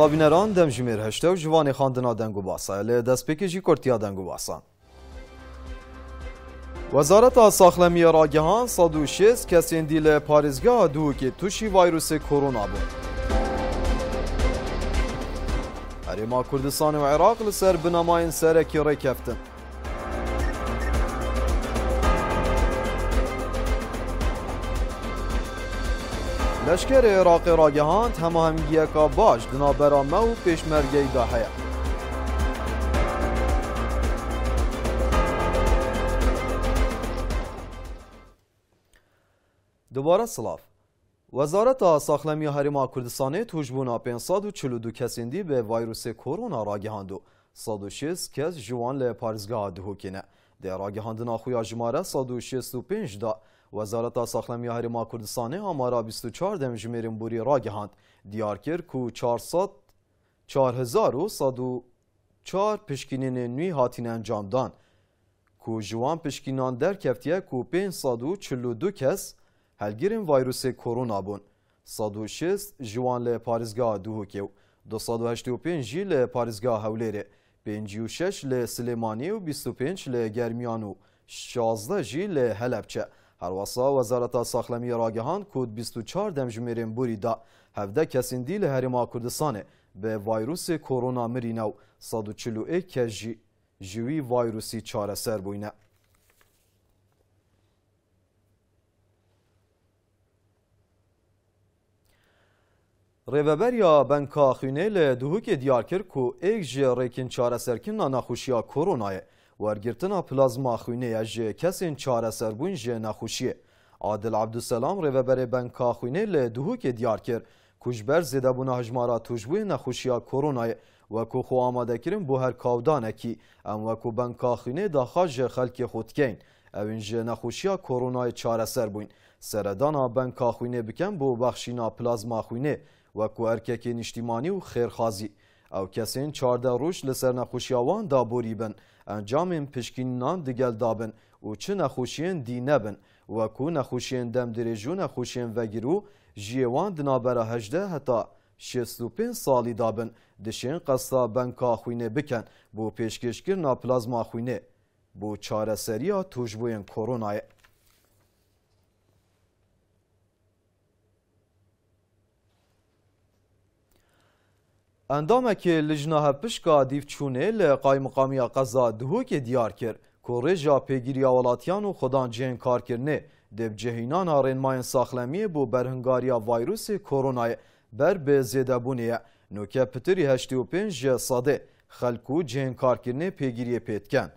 لابینران دم جمیر هشته و جوانی خاندنا دنگو باسا لی دست پیکجی کرتیا دنگو باسا وزارت ساخلمی راگهان صد و شیست کسی اندیل پارزگاه دو که توشی ویروس کرونا بود هریما کردستان و عراق لسر بنامای سرکی رکفتند لشکر عراق راگهان گهاند کا باش دنابرامه و پیشمرگی دا هیا دوباره سلاف وزارت ساخلمی هریما کردستانی توجبونا 542 کسیندی به ویروس کرونا راگهاندو و 106 کس جوان لپارزگاه دهوکینه ده را گهاندنا خویا جماره 165 دا وزارت ساخلم یهر ما کردستانه آمارا 24 دمج بوری را گهاند دیار کرد کو 400 4000 و 104 پشکینین نوی هاتین انجام دان کو جوان پشکینان در کفتیه کو 542 کس هلگیرن ویروس کرونا بون 160 جوان لی پارزگاه دوهو 285 جی لی پارزگاه هولیره 56 لی سلیمانی و 25 لی گرمیانو 16 جی لی هلبچه هلوسا وزارت ساخلمی راگهان کود 24 دمجمیرین بوری دا 17 کسین دیل هریما به وایروس کورونا مرینو 141 کس جی جوی وایروسی چاره سر بوینه ریوبریا بنکا خونه لدهوک دیار کرد که ایک جی ریکین چاره سرکین نخوشی کورونایه ورگرتنا پلازما خوێنەیە کسین کەسێن چارەسەربووین جه نخوشیه. عادل عبدالسلام بره بنکا خوینه لی لە که دیار کرد کوژبەر زێدەبوونا هەژمارە خو آماده کرن بو هر کودانه کی. ام کاودانەکی ئەم وەکو بەنکا خوێنێ داخواژ ژێ خەلکی خودکەین ئەوین ژێ نەخوشیە کۆڕۆنای چارەسەر بووین سردانا بنکا خوینه بکن بو بخشینا پلازما خوێنێ وەکو ئەرکێکی اجتماعی و خێرخوازی ئەو روش لسر نخوشیه وان دا بوری بن انجام پشکینان دگل دابن و چه نخوشین دی نبن و کو نخوشین دم دریجو نخوشین وگیرو جیوان دنابرا هجده حتا 65 سالی دابن دشین قصا بنکا خوینه بکن بو پیشکشکر نا پلازما خوینه بو چاره سریا توجبوین کرونای که لجنه پشکا چونه لقای مقامی قضا دهو که دیار کرد که رجا پیگیری آولاتیان و خدان جهن کار کرنه دب جهینان آرین ماین ساخلمی بو برهنگاریا ویروس کورونای بر به زیده بونه نوکه پتری هشتی و پنج ساده خلکو جهن کار کرنه پیگیری پیتکن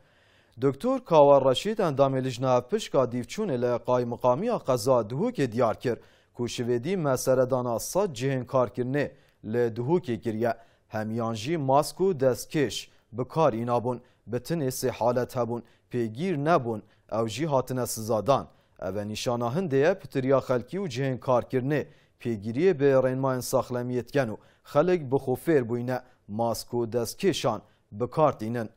دکتور کاوار رشید اندام لجنه پشکا چونه لقای مقامی قضا دهو که دیار کرد کوشویدی مسردان اصاد جهن کار کرنه ل دهوکی گریه همیانجی ماسک و دستکش بکار اینا بون بتن ایسی حالت هبون پیگیر نبون او جی هاتن سزادان او نشانه هنده پتریا خلکی و جهن کار کرنه پیگیری به رینما انساخلمیت گنو خلق بخوفیر بوینه ماسک و دستکشان بکار دینن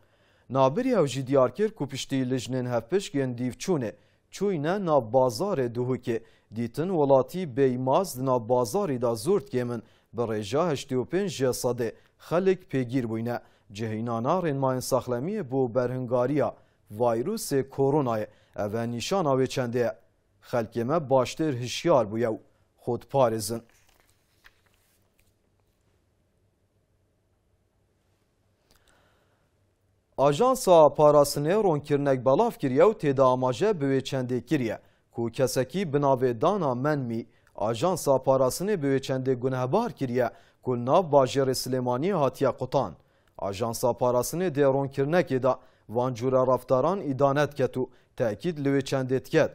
نابری او جی دیار کر پشتی لجنن هفش گن دیو چونه چوینه ناب بازار دهوکه دیتن ولاتی بیماز ناب بازاری دا زورد گیمن Bi rêja 85 ji sedê xelek pêgir bûne. Cihînana rênmayên saxlemiyê bo berhingariya vayrusê koronayê ev e nîşana wê çendê ye. Xelkê me baştêr hişyar bûye û xodparêzin. Ajansa parasını ronkirnek belav kiriye û têda amaje bi wê çendê kiriye ku kesekî bi navê dana menmî آژانس پاراسنی به چند گونه بار کریه کل باجر سلیمانی هاتیا قطان آژانس پاراسنی درون کرد که دا وانجور رفتاران ایدانت که تو تأکید لوی که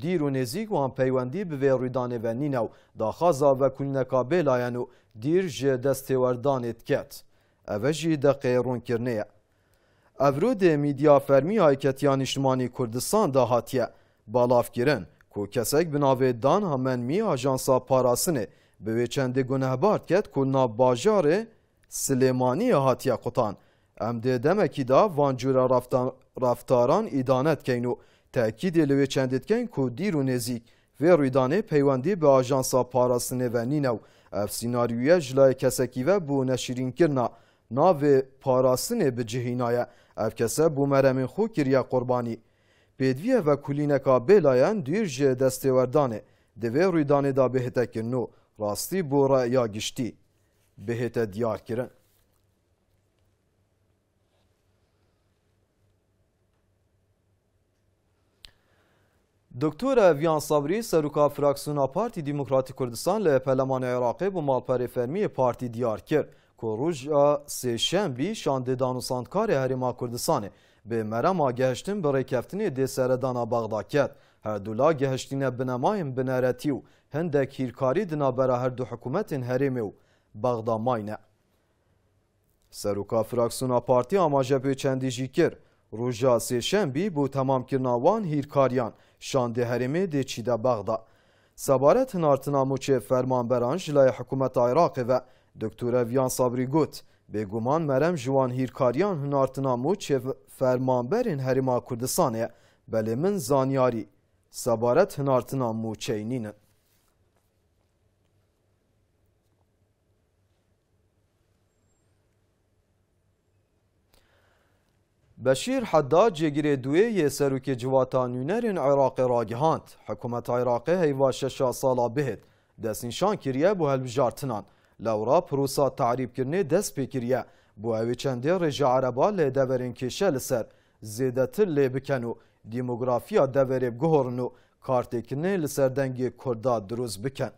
دیر و نزیگ وان پیوندی به ویرویدان و نینو دا خازا و کل نکابه لاینو دیر جه دستی وردانیت کد او جی دا قیرون کرنه میدیا فرمی های کتیانشمانی کردستان دا هاتیه بالاف گیرن کو کسک بناوی دان همین می آجانسا پاراسنه به وی گنه بارد کد کو باجار سلیمانی هاتیا قطان ام ده دمکی دا وانجورا رفتاران ایدانت کینو تأکید لوی چندید کن کو دیر و نزیک و رویدانه پیوندی به آجانسا پاراسنه و نینو اف سیناریوی جلای کسکی و بو نشیرین کرنا ناو پاراسنه به جهینایه اف کسه بو مرمین خو کریا قربانی pêdiviya vekulîneka bêlayan dîr ji destêwerdanê divê rûdanê da bihêtekirin û rastî bora ya giştî bihête diyarkirin. Doktora Viyan Sabri, Seruka Fraksiyona Parti Demokratik Kurdistan li Pelemanê Iraqê bu malperê fermiyê partî diyar kir ku rûja sêşembî şandê danusandikarê Herêma Kurdistanê به مرما گهشتن برای کفتنی دی سردان بغدا کد. هر دولا گهشتین بنماین بنارتی و هندک هیرکاری دنا برا هر دو حکومت هرمی و بغدا ماینه سروکا فراکسونا پارتی آماجه به چندی جیکر روژا بو تمام کرناوان هیرکاریان شانده هرمی دی چیده بغدا سبارت هنارتنا موچه فرمانبران جلای حکومت عراق و دکتور ویان صبری گوت به گمان مرم جوان هیرکاریان هنارتنا موچه فرمانبرین هریما کردستانه بله من زانیاری، سبارت هنارتنا موچینین بشیر حدا جگیر دوی یه سروک جواتا نونرین عراق راگهاند. حکومت عراق هیوا ششا سالا بهد. دست نشان کریه بو هلبجارتنان. لورا پروسا تعریب کرنه دست کریه بۆ ئەوی چەندێ ڕێژە عەرەبا لێ دەبەرین کێشە لەسەر زێدەتر لێ بکەن و دیموگرافیا دەبەرێ بگۆڕن و کارتێکنێ لەسەر دەنگی کووردا دروست بکەن.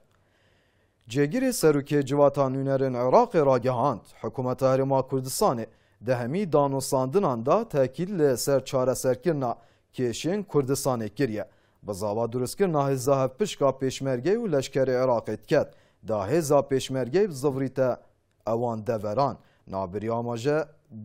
جێگیری سەرکێ جواتان نوێنەرن عێراقی ڕاگەهاند حکوومەتە هەرێما کوردستانی دەهەمی دانوساندناندا تاکیل لە سەر چارەسەرکردنا کێشێن کوردستانی کریە. بەزاوا دروستکردنا هێزا هەپشکا پێشمەرگەی و لەشکری عێراقیت کات دا هێزا پێشمەرگەی زڤریتە ئەوان دەڤەران. نابری آماجه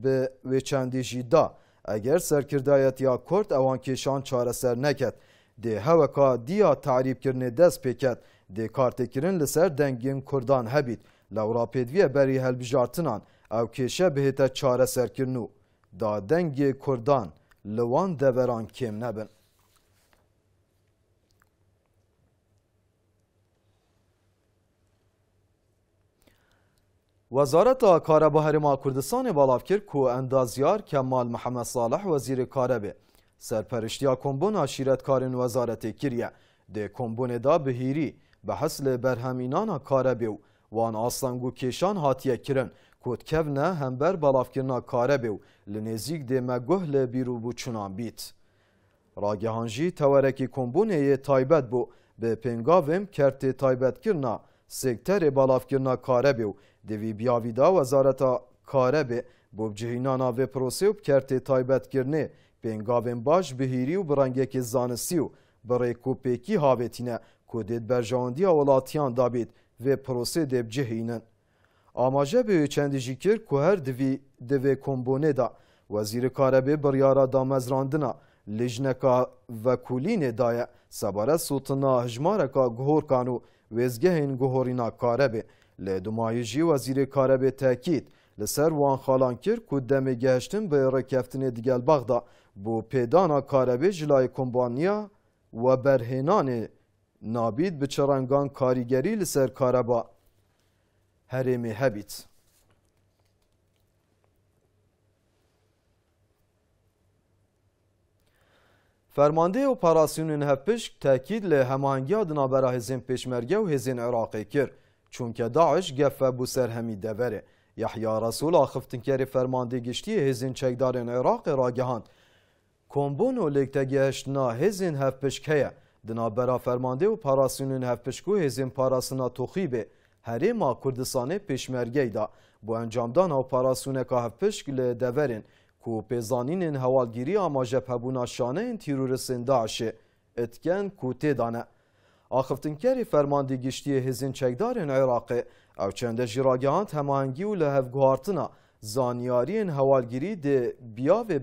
به ویچندی جیدا اگر سرکردایت یا کرد اوان کشان چاره سر نکد ده هوکا دیا تعریب کرنه دست پیکد ده کارت کرن لسر دنگین کردان هبید لورا پیدویه بری هل بجارتنان او کشه بهتا چاره سر کرنو دا دنگ کردان لوان دوران کم نبند. وزارت وەزارەتا کارەبە هەرێما کوردستانی کمال محمد صالح وزیر محەممەد وزیر وەزیری کنبون آشیرت کارن وزارت کریه ده کنبون دا بهیری به حسل برهمینان کاره به وان آسانگو کشان کێشان کرن کود کبنه همبر بەڵافکردنا کارەبێ و به لنزیگ ده مگوه لبیرو بو چنان بیت. ڕاگەهانژی تایبت تایبت به به پنگاویم کرت تایبت کرنا. سکتەرێ باڵافکردنا کارەبێ و دەوی بیاویدا وەزارەتا کارەبێ بۆ بجهینانا vê پرۆسێ و بکەرتێ تایبەتکردنێ پێنگاوێن باش بهیری و بڕەنگێکی زانستی و بڕێکوپێکی هاوێتینە کو دێت بەرژەوەندیە وڵاتیان دابێت vê پرۆسێ دێ بجهینن. ئاماژە بێ چەندیژی کرد ku her divî divê kombonêda wezîri karebê biryara damezrandina lijneka vekulînê daye sebaret sotina hijmareka guhorkan û وێزگەهین این کارەبێ لە دومایژی وزیر کاربه تاکید لسر وان خالانکر کرد کو دەمێ به کفتن دیگل بغدا بەغدا پیدانا پێدانا جلای جلای کمبانیا و نابید به کاریگری کاریگری لسر با هرمی هبیت فرمانده اپراسیون پشک تاکید له هماهنگی ها دنابرا هزین پیشمرگه و هزین عراقی کرد. چون که داعش گفه بو همی دوره یحیی رسول کری فرمانده گشتی هزین این عراق را گهاند کنبون و هشتنا هزین هفپشک هیه دنا فرمانده و پاراسیونین و هزین توخی توخیبه هری ما کردسانه پیشمرگه دا بو انجامدان و پاراسیونه که هفپشک لدورین کو پیزانین هوالگیری آما جبهبونا شانه این تیرور سنداشه اتکن کوته دانه آخفتنکری فرماندی گشتی هزین این عراق او چند همه هماهنگی و لهفگوارتنا زانیاری این هوالگیری ده بیاوه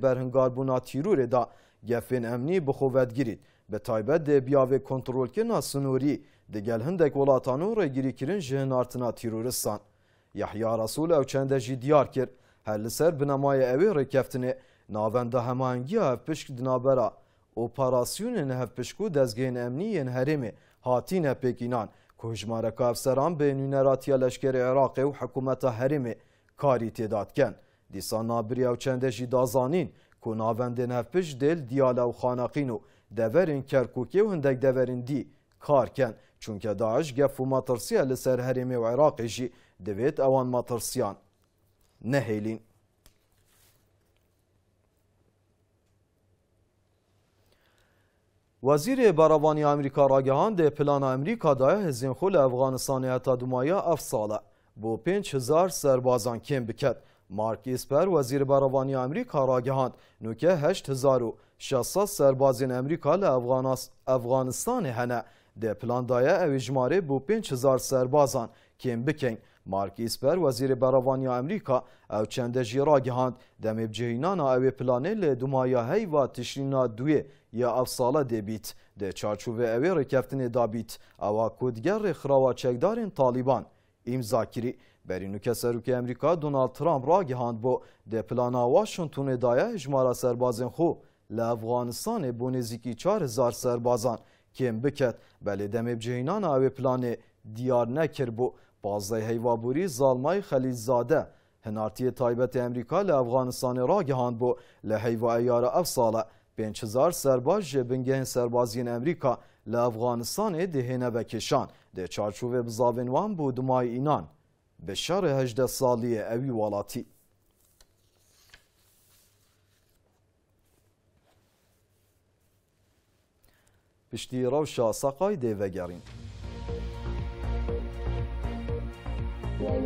بونا تیرور دا گفین امنی بخووت گیرید به تایبه ده بیاوه کنترول کنا سنوری ده گل هندک ولاتانو را گیری کرن جهنارتنا تیرورستان یحیا رسول او چند جی دیار کرد هر لسر بنامای اوی رکفتنه ناوند همانگی هفپشک دنابرا اپراسیون هفپشکو دزگین امنی هرمه هاتین هپکینان که جمارکا افسران بینون راتیا لشکر عراق و حکومت هرمه کاری تعداد کن دیسان نابریا و چنده جی دازانین که ناوندین هفپش دل دیالا و خانقینو دورین کرکوکی و هندک دورین دی کار کن چونکه داعش گف و ماترسیه لسر هرمه و عراق جی دوید اوان ماترسیان نهیلین وزیر براوانی امریکا راگهاند پلان امریکا دای هزین خول افغانستان هتا دمایا اف ساله بو پینچ هزار سربازان کم بکد مارک پر وزیر براوانی امریکا راگهاند نوکه هشت هزار و شصت سربازین امریکا ل افغانستان هنه ده پلان دای اوی بو پینچ هزار سربازان کم بکنگ. مارک ئیسپەر وزیر براوانی امریکا او چەندە ژێرا گەهاند دمیب جهینان پلانه پلانه لە هی و تشرینا دوی یا ده بیت دەبیت دە اوی رکفتن دا بیت ئەوە کودگر خراوا چەکدارێن تالیبان بری بەرینوکە سەرروکی امریکا دونالد ترامپ ڕاگەهاند بۆ دە پلانە دایه اجمار سەربازن خو لە افغانستان بۆ نێزیکی چار هزار سربازان کم بکت بلی دمیب جهینان اوی پلانه دیار نکر بو بازده هیوابوری زالمای زاده، هنارتی تایبت امریکا افغانستان را گهاند بو لحیوا ایار اف ساله پینچ هزار سرباز جبنگه سربازین امریکا افغانستان دهینه بکشان ده چارچوب بزاوینوان بو دمای اینان به هجده سالی اوی والاتی پشتی روشا سقای وگرین دەنگ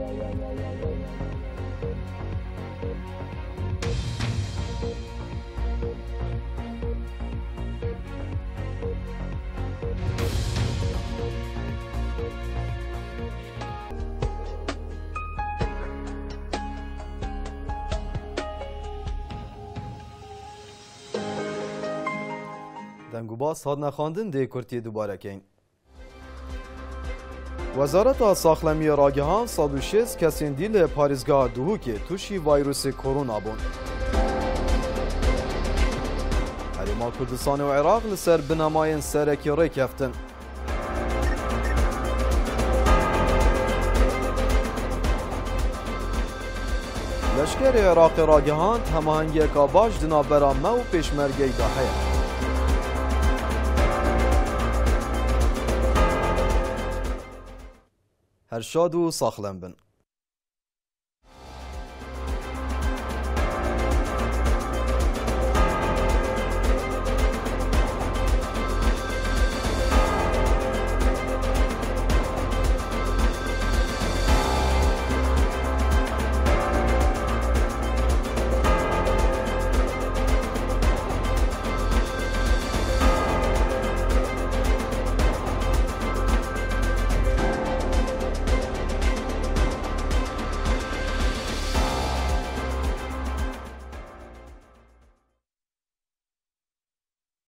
و باس ساد نەخواندن دێ کورتی دووبارەکەین. وزارت ساخلمی راگهان سادوشیز کسین دیل پاریزگاه دوهو توشی توشی کرونا کرونا بوون. هەرێما کوردستانی و عراق لسر لەسەر بنەمایەن سەرەکی ڕێککەفتن. لشکر راگهان ڕاگەهاند هەماهنگیەکە باش دنابەرامە و دا حیات. ارشاد و ساخلم بن